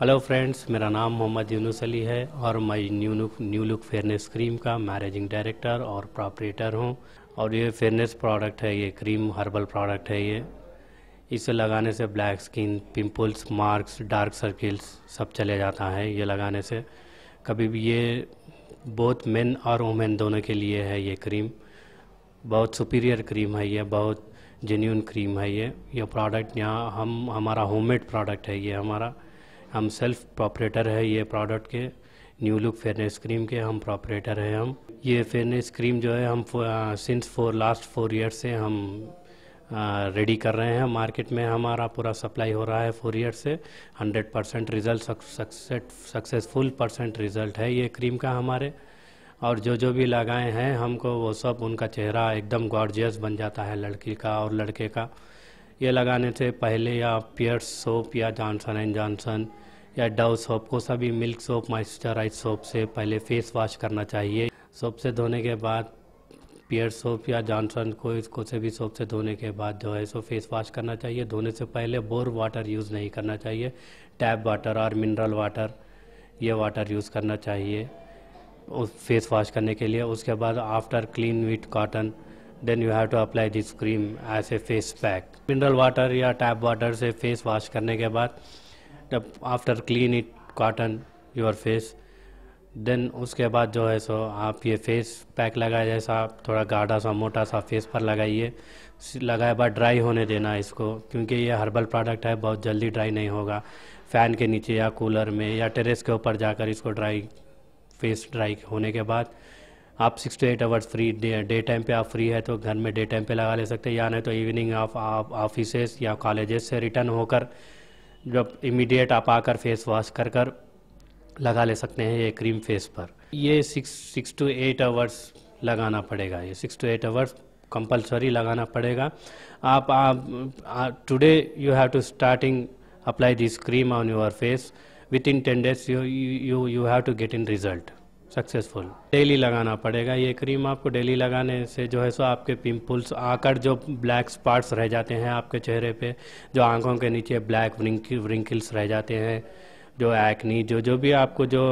Hello friends मेरा नाम मोहम्मद यूनुस अली है और मैं new look new look fairness cream का मैनेजिंग डायरेक्टर और प्रॉपरेटर हूं और ये फेयरनेस प्रोडक्ट है ये क्रीम हर्बल प्रोडक्ट है ये इसे लगाने से black skin pimples marks dark circles सब चले जाता है ये लगाने से कभी भी ये बहुत मेन और वुमेन दोनों के लिए है ये क्रीम बहुत सुपीरियर क्रीम है ये बहुत जेन्यून क्रीम है ये ये प्रोडक्ट यहाँ हम हमारा होममेड प्रोडक्ट है ये हमारा हम सेल्फ प्रॉपरेटर है ये प्रोडक्ट के न्यू लुक फेयरनेस क्रीम के हम प्रॉपरेटर हैं हम ये फेयरनेस क्रीम जो है हम since for last four year से हम रेडी uh, कर रहे हैं मार्केट में हमारा पूरा सप्लाई हो रहा है फोर ईयर से 100 percent result successful percent result है ये क्रीम का हमारे और जो जो भी लगाए हैं हमको वो सब उनका चेहरा एकदम गॉर्जियस बन जाता है लड़की का और लड़के का ये लगाने से पहले या पियर्स सोप या जॉनसन एंड जॉनसन या डव सोप को सभी मिल्क सोप मॉइस्चराइज सोप से पहले फेस वॉश करना चाहिए सोप से धोने के बाद पियर सोप या जॉनसन को इसको से भी सोप से धोने के बाद जो है सो फेस वॉश करना चाहिए धोने से पहले बोर वाटर यूज़ नहीं करना चाहिए टैप वाटर और मिनरल वाटर ये वाटर यूज़ करना चाहिए उस फेस वॉश करने के लिए उसके बाद after clean with cotton then you have to apply this cream as a face pack mineral water या टैप वाटर से फेस वॉश करने के बाद after clean it cotton your face then उसके बाद जो है सो आप ये फेस पैक लगाए जैसा आप थोड़ा गाढ़ा सा मोटा सा फेस पर लगाइए लगाए बाद ड्राई होने देना इसको क्योंकि ये हर्बल प्रोडक्ट है बहुत जल्दी ड्राई नहीं होगा फ़ैन के नीचे या कूलर में या टेरेस के ऊपर जाकर इसको ड्राई फेस ड्राई होने के बाद आप six to eight hours free day time पे आप फ्री है तो घर में डे टाइम पे लगा ले सकते हैं या नहीं तो इवनिंग आप ऑफिस या कॉलेजेस से रिटर्न होकर जब इमीडिएट आप आकर फेस वॉश कर कर लगा ले सकते हैं ये क्रीम फेस पर ये six six to eight hours लगाना पड़ेगा ये six to eight hours compulsory लगाना पड़ेगा आप today you have to starting apply this cream on your face within ten days you you have to get in result successful daily लगाना पड़ेगा ये cream आपको डेली लगाने से जो है सो आपके पिंपल्स आकर जो ब्लैक स्पॉट्स रह जाते हैं आपके चेहरे पे जो आंखों के नीचे ब्लैक व्रिंकल्स रह जाते हैं जो एक्नी जो जो भी आपको जो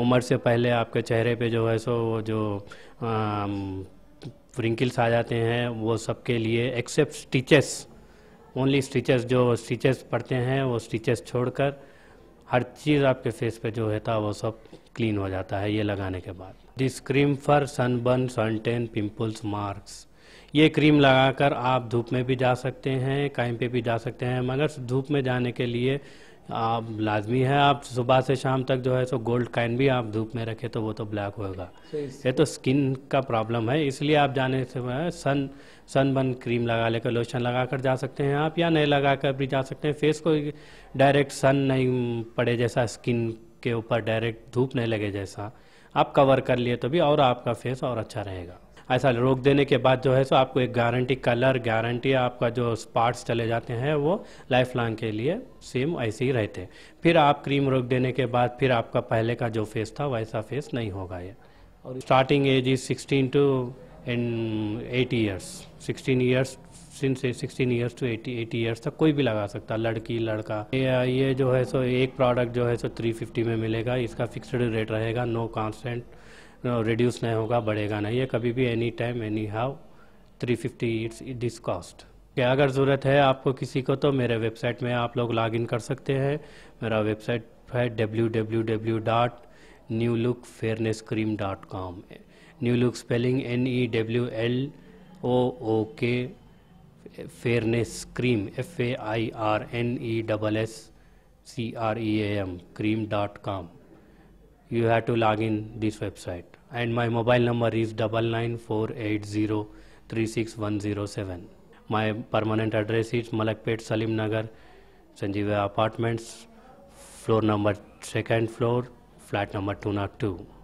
उम्र से पहले आपके चेहरे पे जो है सो वो जो व्रिंकल्स आ जाते हैं वो सबके लिए एक्सेप्ट स्टिचेस ओनली स्टिचेस जो स्टिचेस पड़ते हैं वो स्टिचेस छोड़कर हर चीज़ आपके फेस पे जो है था वो सब क्लीन हो जाता है ये लगाने के बाद this cream for sunburn suntan pimples marks ये क्रीम लगाकर आप धूप में भी जा सकते हैं कहीं पे भी जा सकते हैं मगर धूप में जाने के लिए आप लाजमी है आप सुबह से शाम तक जो है सो गोल्ड काइन भी आप धूप में रखें तो वो तो ब्लैक होगा ये तो स्किन का प्रॉब्लम है इसलिए आप जाने से सन सनबर्न क्रीम लगा लेकर लोशन लगा कर जा सकते हैं आप या नहीं लगा कर भी जा सकते हैं फेस को डायरेक्ट सन नहीं पड़े जैसा स्किन के ऊपर डायरेक्ट धूप नहीं लगे जैसा आप कवर कर लिए तो भी और आपका फेस और अच्छा रहेगा ऐसा रोक देने के बाद जो है सो आपको एक गारंटी कलर गारंटी आपका जो स्पार्ट्स चले जाते हैं वो लाइफ लॉन्ग के लिए सेम ऐसे ही रहते हैं फिर आप क्रीम रोक देने के बाद फिर आपका पहले का जो फेस था वैसा फेस नहीं होगा ये और starting age is sixteen to in eight years sixteen years since 16 years to 80 80 इयर्स तक कोई भी लगा सकता लड़की लड़का ये, ये जो है सो एक प्रोडक्ट जो है सो 350 में मिलेगा इसका फिक्स्ड रेट रहेगा नो कांस्टेंट रिड्यूस नहीं होगा बढ़ेगा नहीं ये कभी भी any time anyhow three fifty it's this cost क्या अगर ज़रूरत है आपको किसी को तो मेरे वेबसाइट में आप लोग लॉग कर सकते हैं मेरा वेबसाइट है W W W dot new look cream dot com new look spelling N E W L O O K fairness cream dot cream.com you have to log in this website and my mobile number is double nine four eight zero three six one zero seven. my permanent address is malakpet salim nagar sanjeeva apartments floor number second floor flat number 202